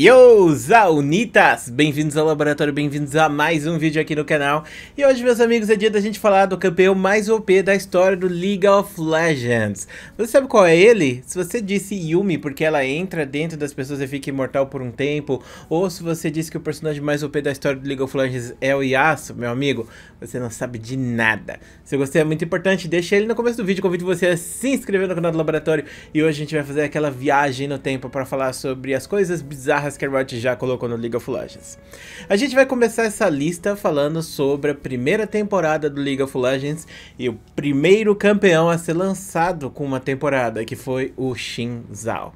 Yo, Zaunitas! Bem-vindos ao laboratório, bem-vindos a mais um vídeo aqui no canal. E hoje, meus amigos, é dia da gente falar do campeão mais OP da história do League of Legends. Você sabe qual é ele? Se você disse Yumi porque ela entra dentro das pessoas e fica imortal por um tempo, ou se você disse que o personagem mais OP da história do League of Legends é o Yasuo, meu amigo, você não sabe de nada. Se você é muito importante, deixa ele no começo do vídeo, convido você a se inscrever no canal do laboratório. E hoje a gente vai fazer aquela viagem no tempo para falar sobre as coisas bizarras amarras que a Riot já colocou no League of Legends. A gente vai começar essa lista falando sobre a primeira temporada do League of Legends e o primeiro campeão a ser lançado com uma temporada, que foi o Xin Zhao.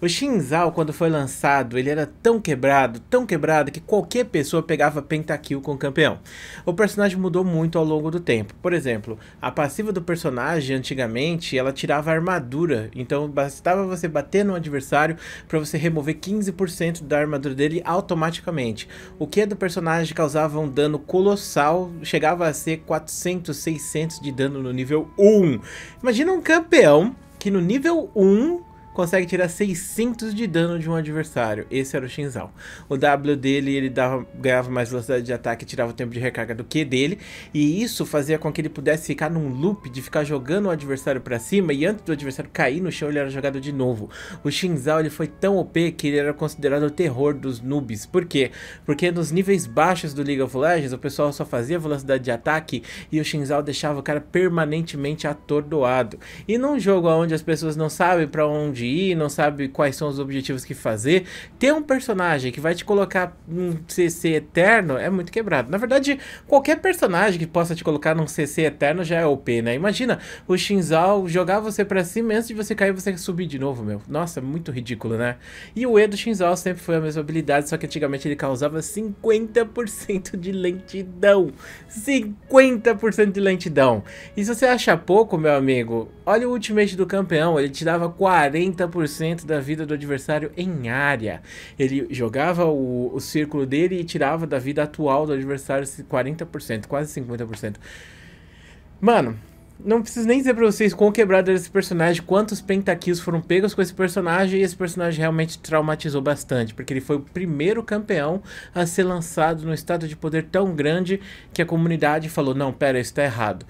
O Shinzal, quando foi lançado, ele era tão quebrado, tão quebrado, que qualquer pessoa pegava pentakill com o campeão. O personagem mudou muito ao longo do tempo. Por exemplo, a passiva do personagem, antigamente, ela tirava armadura. Então bastava você bater no adversário para você remover 15% da armadura dele automaticamente. O que do personagem causava um dano colossal, chegava a ser 400, 600 de dano no nível 1. Imagina um campeão que no nível 1 consegue tirar 600 de dano de um adversário. Esse era o Shinzal. O W dele, ele dava, ganhava mais velocidade de ataque e tirava o tempo de recarga do Q dele, e isso fazia com que ele pudesse ficar num loop de ficar jogando o adversário para cima, e antes do adversário cair no chão, ele era jogado de novo. O Shinzal, ele foi tão OP que ele era considerado o terror dos noobs. Por quê? Porque nos níveis baixos do League of Legends, o pessoal só fazia velocidade de ataque e o Shinzal deixava o cara permanentemente atordoado. E num jogo onde as pessoas não sabem para onde onde ir, não sabe quais são os objetivos que fazer. Ter um personagem que vai te colocar num CC eterno é muito quebrado. Na verdade, qualquer personagem que possa te colocar num CC eterno já é OP, né? Imagina o Shinzal jogar você para cima antes de você cair você subir de novo, meu. Nossa, muito ridículo, né? E o E do Shinzal sempre foi a mesma habilidade, só que antigamente ele causava 50% de lentidão. 50% de lentidão. E se você acha pouco, meu amigo, olha o ultimate do campeão, ele te dava 40 30% da vida do adversário em área. Ele jogava o, o círculo dele e tirava da vida atual do adversário 40%, quase 50%. Mano, não preciso nem dizer pra vocês quão quebrado era esse personagem, quantos pentakills foram pegos com esse personagem, e esse personagem realmente traumatizou bastante, porque ele foi o primeiro campeão a ser lançado num estado de poder tão grande que a comunidade falou, não, pera, isso tá errado.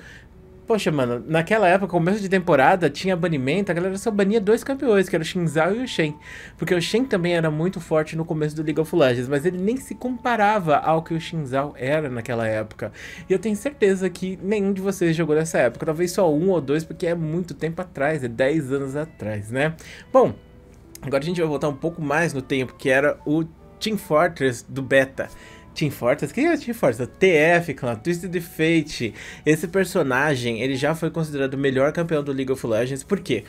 Poxa, mano, naquela época, começo de temporada, tinha banimento, a galera só bania dois campeões, que era o Shinzao e o Shen. Porque o Shen também era muito forte no começo do League of Legends, mas ele nem se comparava ao que o Shinzao era naquela época. E eu tenho certeza que nenhum de vocês jogou nessa época, talvez só um ou dois, porque é muito tempo atrás, é 10 anos atrás, né? Bom, agora a gente vai voltar um pouco mais no tempo, que era o Team Fortress do Beta. Team Fortress? Quem é Team Fortress? TF, clã, Twisted Fate. Esse personagem, ele já foi considerado o melhor campeão do League of Legends, por quê?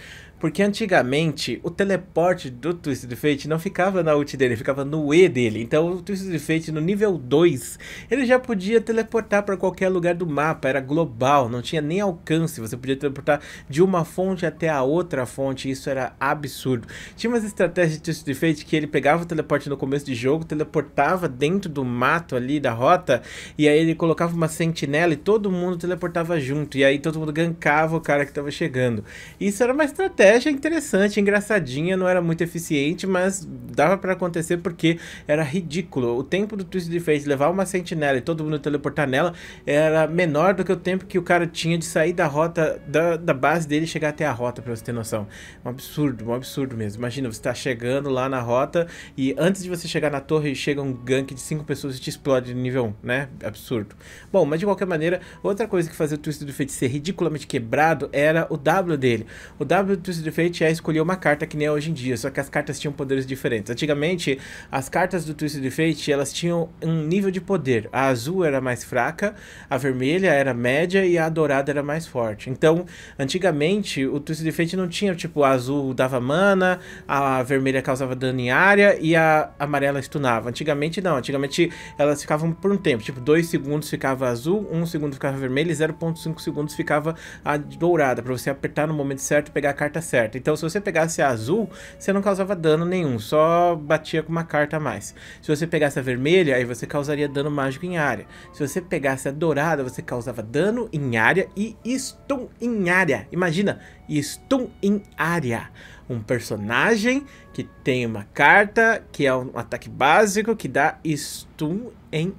Porque antigamente o teleporte do Twisted Fate não ficava na ult dele, ficava no E dele. Então o Twisted Fate no nível 2, ele já podia teleportar para qualquer lugar do mapa, era global, não tinha nem alcance. Você podia teleportar de uma fonte até a outra fonte, isso era absurdo. Tinha umas estratégias de Twisted Fate que ele pegava o teleporte no começo de jogo, teleportava dentro do mato ali da rota, e aí ele colocava uma sentinela e todo mundo teleportava junto. E aí todo mundo gankava o cara que estava chegando. Isso era uma estratégia estratégia interessante, engraçadinha, não era muito eficiente, mas dava para acontecer porque era ridículo. O tempo do Twisted Fate levar uma sentinela e todo mundo teleportar nela era menor do que o tempo que o cara tinha de sair da rota, da, da base dele e chegar até a rota, pra você ter noção. Um absurdo, um absurdo mesmo. Imagina, você tá chegando lá na rota e antes de você chegar na torre, chega um gank de 5 pessoas e te explode no nível 1, né? Absurdo. Bom, mas de qualquer maneira, outra coisa que fazia o Twisted Fate ser ridiculamente quebrado era o W dele. O W do Twisted do Fate é escolher uma carta que nem é hoje em dia, só que as cartas tinham poderes diferentes. Antigamente, as cartas do Twisted Fate, elas tinham um nível de poder. A azul era mais fraca, a vermelha era média e a dourada era mais forte. Então, antigamente, o Twisted Fate não tinha, tipo, a azul dava mana, a vermelha causava dano em área e a amarela stunava. Antigamente não, antigamente elas ficavam por um tempo, tipo, 2 segundos ficava azul, 1 um segundo ficava vermelho e 0.5 segundos ficava a dourada, para você apertar no momento certo e pegar a carta certa. Então, se você pegasse a azul, você não causava dano nenhum, só batia com uma carta a mais. Se você pegasse a vermelha, aí você causaria dano mágico em área. Se você pegasse a dourada, você causava dano em área e stun em área. Imagina, stun em área um personagem que tem uma carta, que é um ataque básico, que dá stun em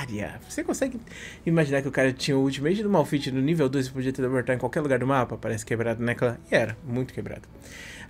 área. Você consegue imaginar que o cara tinha o ultimate do Malfit no nível 2 e podia teleportar em qualquer lugar do mapa? Parece quebrado, né? E era, muito quebrado.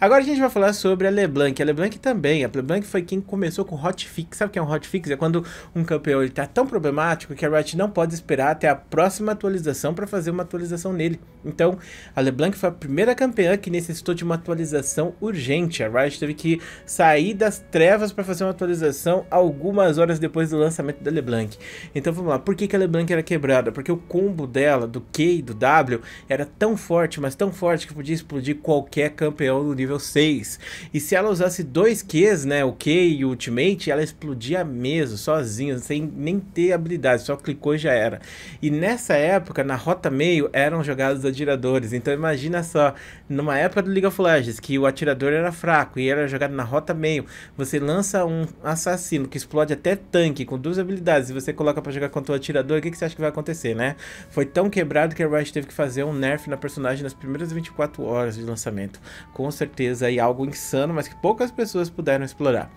Agora a gente vai falar sobre a LeBlanc. A LeBlanc também. A LeBlanc foi quem começou com hotfix. Sabe o que é um hotfix? É quando um campeão está tão problemático que a Riot não pode esperar até a próxima atualização para fazer uma atualização nele. Então, a LeBlanc foi a primeira campeã que necessitou de uma atualização urgente. A Riot teve que sair das trevas para fazer uma atualização algumas horas depois do lançamento da LeBlanc. Então vamos lá, por que, que a LeBlanc era quebrada? Porque o combo dela, do Q e do W, era tão forte, mas tão forte que podia explodir qualquer campeão do nível nível 6. E se ela usasse dois Qs, né, o Q e o Ultimate, ela explodia mesmo, sozinha, sem nem ter habilidade, só clicou e já era. E nessa época, na rota meio, eram jogados atiradores. Então imagina só, numa época do League of Legends, que o atirador era fraco e era jogado na rota meio, você lança um assassino que explode até tanque com duas habilidades e você coloca para jogar contra o atirador, o que, que você acha que vai acontecer, né? Foi tão quebrado que a Riot teve que fazer um nerf na personagem nas primeiras 24 horas de lançamento. Com certeza certeza aí algo insano, mas que poucas pessoas puderam explorar.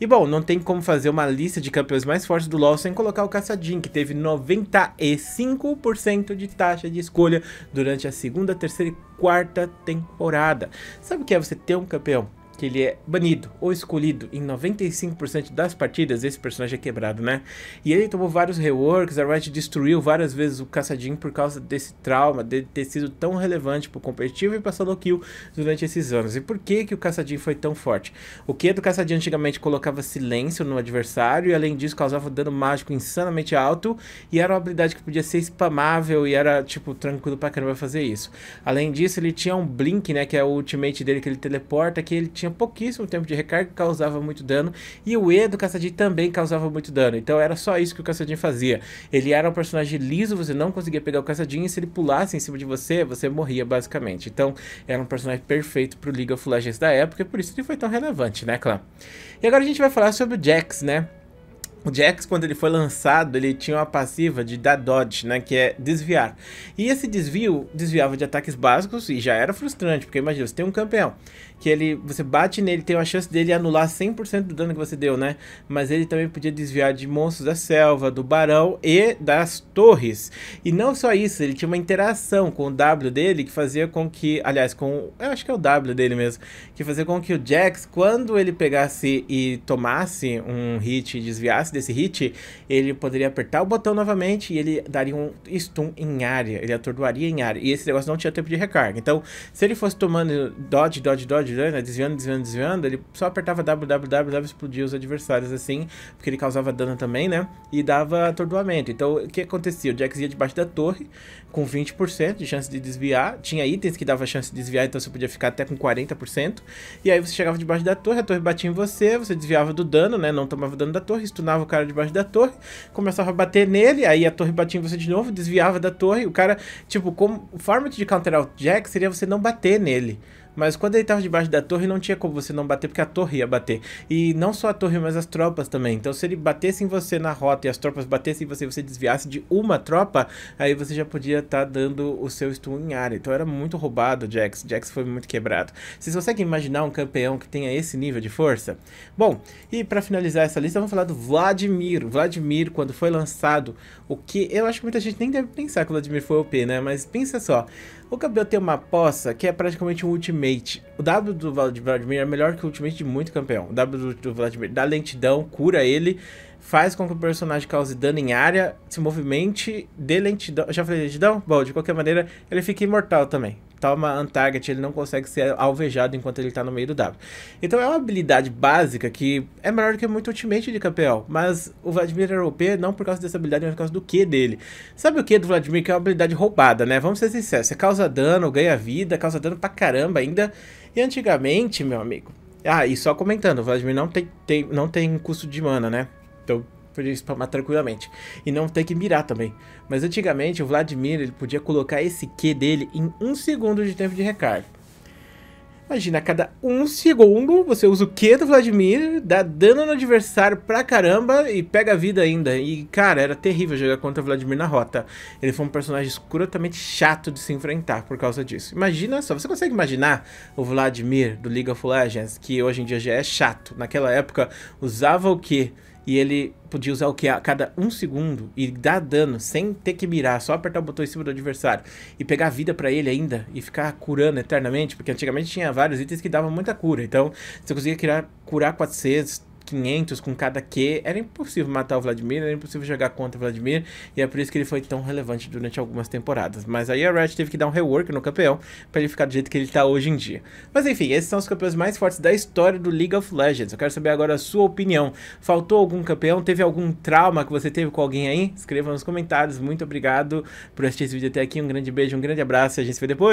E bom, não tem como fazer uma lista de campeões mais fortes do LoL sem colocar o Caçadin, que teve 95% de taxa de escolha durante a segunda, terceira e quarta temporada. Sabe o que é você ter um campeão? que ele é banido ou escolhido em 95% das partidas, esse personagem é quebrado, né? E ele tomou vários reworks, a Riot destruiu várias vezes o caçadinho por causa desse trauma, de ter sido tão relevante pro competitivo e pra solo kill durante esses anos. E por que que o caçadinho foi tão forte? O que do caçadinho antigamente colocava silêncio no adversário e além disso causava dano mágico insanamente alto e era uma habilidade que podia ser spamável e era, tipo, tranquilo pra caramba fazer isso. Além disso, ele tinha um blink, né, que é o ultimate dele que ele teleporta, que ele tinha tinha pouquíssimo tempo de recarga, causava muito dano. E o E do Caçadinho também causava muito dano. Então era só isso que o Caçadinho fazia. Ele era um personagem liso, você não conseguia pegar o Caçadinho. E se ele pulasse em cima de você, você morria basicamente. Então era um personagem perfeito pro League of Legends da época. E por isso ele foi tão relevante, né, clã? E agora a gente vai falar sobre o Jax, né? O Jax, quando ele foi lançado, ele tinha uma passiva de dar dodge, né, que é desviar. E esse desvio desviava de ataques básicos e já era frustrante, porque imagina, você tem um campeão, que ele você bate nele, tem uma chance dele anular 100% do dano que você deu, né? Mas ele também podia desviar de monstros da selva, do barão e das torres. E não só isso, ele tinha uma interação com o W dele que fazia com que, aliás, com eu acho que é o W dele mesmo, que fazia com que o Jax, quando ele pegasse e tomasse um hit e desviasse desse hit, ele poderia apertar o botão novamente e ele daria um stun em área, ele atordoaria em área. E esse negócio não tinha tempo de recarga. Então, se ele fosse tomando dodge, dodge, dodge desviando, né? desviando, desviando, desviando, ele só apertava www, explodia os adversários assim, porque ele causava dano também, né? E dava atordoamento. Então, o que acontecia? O Jax ia debaixo da torre com 20% de chance de desviar, tinha itens que dava chance de desviar, então você podia ficar até com 40%. E aí você chegava debaixo da torre, a torre batia em você, você desviava do dano, né? Não tomava dano da torre, stunava o cara debaixo da torre, começava a bater nele, aí a torre batia em você de novo, desviava da torre. O cara, tipo, como o format de counter o Jack seria você não bater nele. Mas quando ele tava debaixo da torre, não tinha como você não bater, porque a torre ia bater. E não só a torre, mas as tropas também. Então, se ele batesse em você na rota e as tropas batessem em você e você desviasse de uma tropa, aí você já podia estar tá dando o seu stun em área. Então, era muito roubado o Jax. Jax foi muito quebrado. Vocês conseguem imaginar um campeão que tenha esse nível de força? Bom, e para finalizar essa lista, vamos falar do Vladimir. Vladimir, quando foi lançado, o que eu acho que muita gente nem deve pensar que o Vladimir foi OP, né? Mas pensa só. O Gabriel tem uma poça que é praticamente um ultimate. O W do Vladimir é melhor que o ultimate de muito campeão. O W do Vladimir dá lentidão, cura ele, faz com que o personagem cause dano em área, se movimente, dê lentidão. Já falei lentidão? Bom, de qualquer maneira, ele fica imortal também toma tá target, ele não consegue ser alvejado enquanto ele tá no meio do W. Então é uma habilidade básica que é melhor do que muito ultimate de campeão, mas o Vladimir era OP não por causa dessa habilidade, mas por causa do Q dele. Sabe o Q do Vladimir, que é uma habilidade roubada, né? Vamos ser sinceros, você causa dano, ganha vida, causa dano pra caramba ainda. E antigamente, meu amigo... Ah, e só comentando, o Vladimir não tem, tem não tem custo de mana, né? Então podia spamar tranquilamente. E não ter que mirar também. Mas antigamente o Vladimir ele podia colocar esse Q dele em um segundo de tempo de recarga. Imagina, a cada um segundo você usa o Q do Vladimir, dá dano no adversário pra caramba e pega a vida ainda. E cara, era terrível jogar contra o Vladimir na rota. Ele foi um personagem escrotamente chato de se enfrentar por causa disso. Imagina só, você consegue imaginar o Vladimir do League of Legends, que hoje em dia já é chato. Naquela época usava o Q e ele podia usar o que a cada um segundo e dar dano sem ter que mirar, só apertar o botão em cima do adversário e pegar vida para ele ainda e ficar curando eternamente, porque antigamente tinha vários itens que davam muita cura. Então, você conseguia criar, curar 400, 500 com cada Q. Era impossível matar o Vladimir, era impossível jogar contra o Vladimir, e é por isso que ele foi tão relevante durante algumas temporadas. Mas aí a Red teve que dar um rework no campeão para ele ficar do jeito que ele tá hoje em dia. Mas enfim, esses são os campeões mais fortes da história do League of Legends. Eu quero saber agora a sua opinião. Faltou algum campeão? Teve algum trauma que você teve com alguém aí? Escreva nos comentários. Muito obrigado por assistir esse vídeo até aqui. Um grande beijo, um grande abraço e a gente se vê depois.